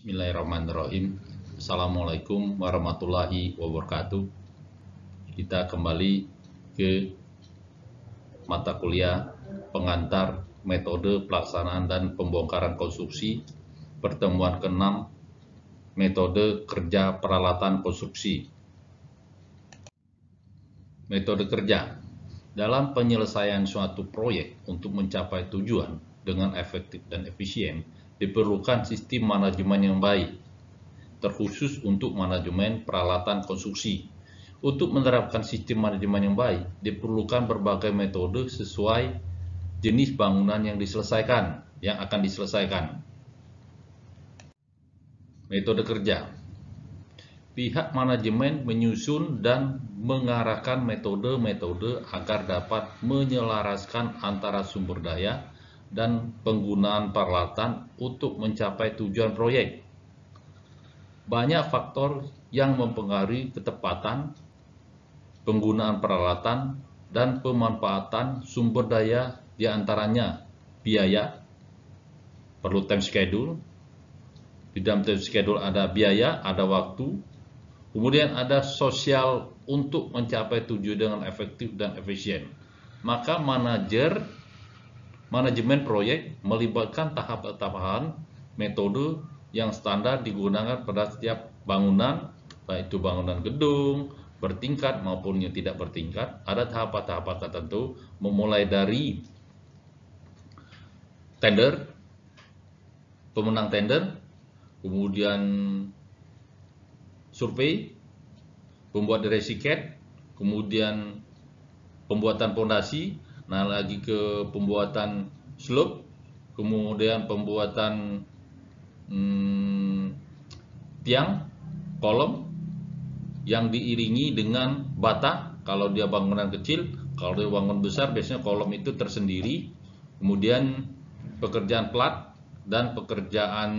Bismillahirrahmanirrahim. Assalamualaikum warahmatullahi wabarakatuh. Kita kembali ke mata kuliah pengantar metode pelaksanaan dan pembongkaran konstruksi pertemuan ke-6 metode kerja peralatan konstruksi. Metode kerja dalam penyelesaian suatu proyek untuk mencapai tujuan dengan efektif dan efisien diperlukan sistem manajemen yang baik, terkhusus untuk manajemen peralatan konstruksi. Untuk menerapkan sistem manajemen yang baik, diperlukan berbagai metode sesuai jenis bangunan yang diselesaikan, yang akan diselesaikan. Metode kerja Pihak manajemen menyusun dan mengarahkan metode-metode agar dapat menyelaraskan antara sumber daya, dan penggunaan peralatan untuk mencapai tujuan proyek. Banyak faktor yang mempengaruhi ketepatan, penggunaan peralatan, dan pemanfaatan sumber daya diantaranya biaya, perlu time schedule, di dalam time schedule ada biaya, ada waktu, kemudian ada sosial untuk mencapai tujuan dengan efektif dan efisien. Maka manajer Manajemen proyek melibatkan tahap-tahapan metode yang standar digunakan pada setiap bangunan, baik itu bangunan gedung, bertingkat maupun yang tidak bertingkat, ada tahap tahapan tertentu memulai dari tender, pemenang tender, kemudian survei, pembuat resiket, kemudian pembuatan pondasi, Nah, lagi ke pembuatan slope, kemudian pembuatan hmm, tiang, kolom yang diiringi dengan bata. Kalau dia bangunan kecil, kalau dia bangun besar, biasanya kolom itu tersendiri. Kemudian pekerjaan plat dan pekerjaan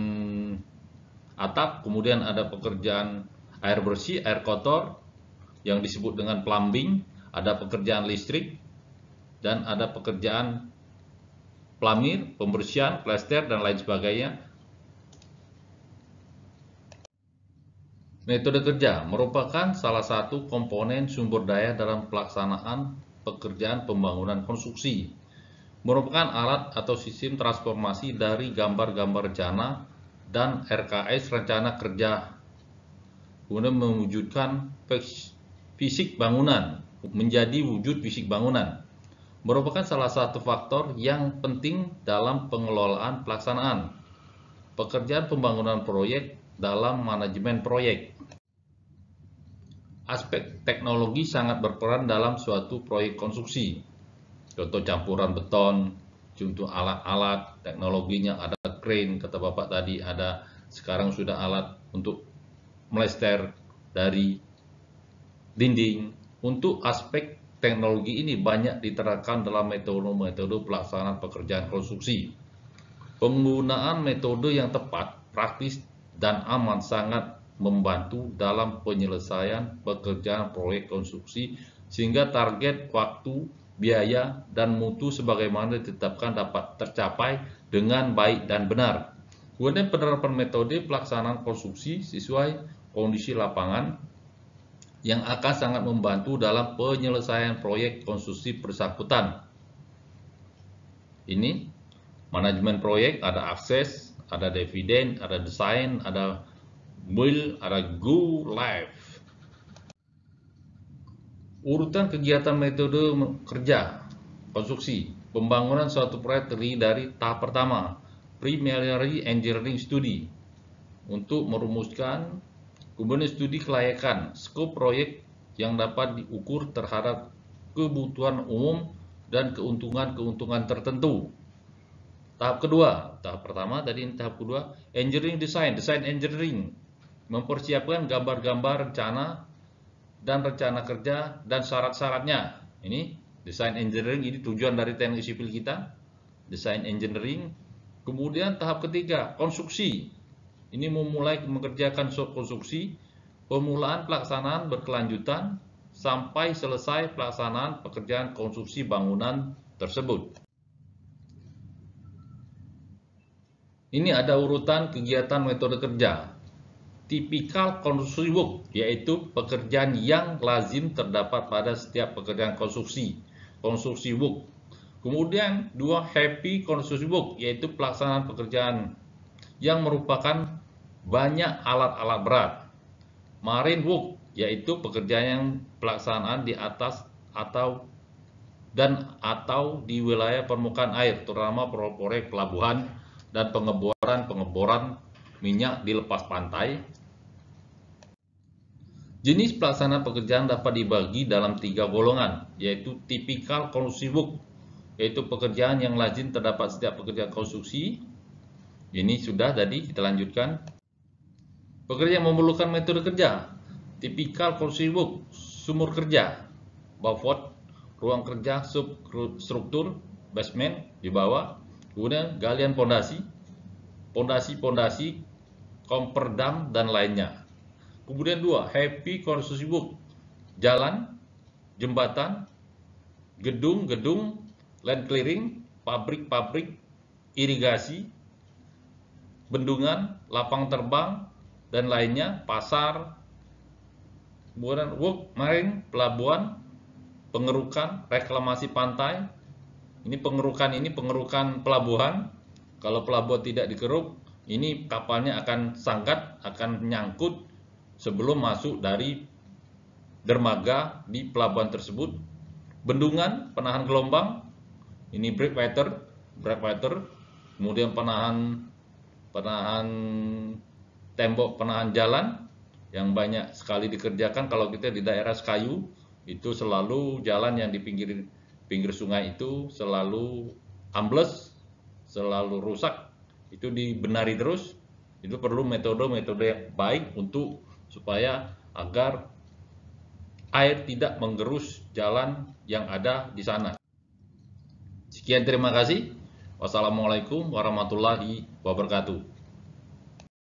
atap, kemudian ada pekerjaan air bersih, air kotor yang disebut dengan plumbing, ada pekerjaan listrik, dan ada pekerjaan plamir, pembersihan, plester, dan lain sebagainya. Metode kerja merupakan salah satu komponen sumber daya dalam pelaksanaan pekerjaan pembangunan konstruksi. Merupakan alat atau sistem transformasi dari gambar-gambar rencana dan RKS rencana kerja. guna mewujudkan fisik bangunan, menjadi wujud fisik bangunan merupakan salah satu faktor yang penting dalam pengelolaan pelaksanaan pekerjaan pembangunan proyek dalam manajemen proyek. Aspek teknologi sangat berperan dalam suatu proyek konstruksi. Contoh campuran beton, contoh alat-alat, teknologinya ada crane, kata Bapak tadi, ada sekarang sudah alat untuk melester dari dinding. Untuk aspek teknologi ini banyak diterapkan dalam metode-metode pelaksanaan pekerjaan konstruksi. Penggunaan metode yang tepat, praktis, dan aman sangat membantu dalam penyelesaian pekerjaan proyek konstruksi sehingga target waktu, biaya, dan mutu sebagaimana ditetapkan dapat tercapai dengan baik dan benar. Kemudian penerapan metode pelaksanaan konstruksi sesuai kondisi lapangan yang akan sangat membantu dalam penyelesaian proyek konstruksi bersangkutan. Ini manajemen proyek ada akses, ada dividen, ada desain, ada build, ada go live. Urutan kegiatan metode kerja konstruksi pembangunan suatu proyek terdiri dari tahap pertama, preliminary engineering study untuk merumuskan Kemudian studi kelayakan, skop proyek yang dapat diukur terhadap kebutuhan umum dan keuntungan-keuntungan tertentu. Tahap kedua, tahap pertama tadi tahap kedua, engineering design, design engineering, mempersiapkan gambar-gambar rencana dan rencana kerja dan syarat-syaratnya. Ini design engineering ini tujuan dari teknik sipil kita, design engineering. Kemudian tahap ketiga, konstruksi, ini memulai mengerjakan konstruksi, pemulaan pelaksanaan berkelanjutan sampai selesai pelaksanaan pekerjaan konstruksi bangunan tersebut. Ini ada urutan kegiatan metode kerja. Tipikal konstruksi work, yaitu pekerjaan yang lazim terdapat pada setiap pekerjaan konstruksi, konstruksi work. Kemudian dua happy konstruksi work, yaitu pelaksanaan pekerjaan yang merupakan banyak alat-alat berat. Marine work yaitu pekerjaan yang pelaksanaan di atas atau dan atau di wilayah permukaan air, terutama proyek pelabuhan dan pengeboran-pengeboran minyak di lepas pantai. Jenis pelaksanaan pekerjaan dapat dibagi dalam tiga golongan, yaitu tipikal konstruksi work, yaitu pekerjaan yang lazim terdapat setiap pekerjaan konstruksi. Ini sudah tadi kita lanjutkan. Pekerja yang memerlukan metode kerja, tipikal kursi book, sumur kerja, bawah ruang kerja struktur basement di bawah, kemudian galian pondasi, pondasi-pondasi, komper dam dan lainnya. Kemudian dua, happy konstruksi book, jalan, jembatan, gedung-gedung, land clearing, pabrik-pabrik, irigasi, bendungan, lapang terbang, dan lainnya pasar, kemudian work, marine, pelabuhan, pengerukan, reklamasi pantai. Ini pengerukan ini pengerukan pelabuhan. Kalau pelabuhan tidak dikeruk, ini kapalnya akan sangkat, akan nyangkut sebelum masuk dari dermaga di pelabuhan tersebut. Bendungan, penahan gelombang, ini breakwater, breakwater, kemudian penahan penahan tembok penahan jalan yang banyak sekali dikerjakan kalau kita di daerah Kayu itu selalu jalan yang di pinggir pinggir sungai itu selalu ambles, selalu rusak, itu dibenari terus. Itu perlu metode-metode yang baik untuk supaya agar air tidak menggerus jalan yang ada di sana. Sekian terima kasih. Wassalamualaikum warahmatullahi wabarakatuh.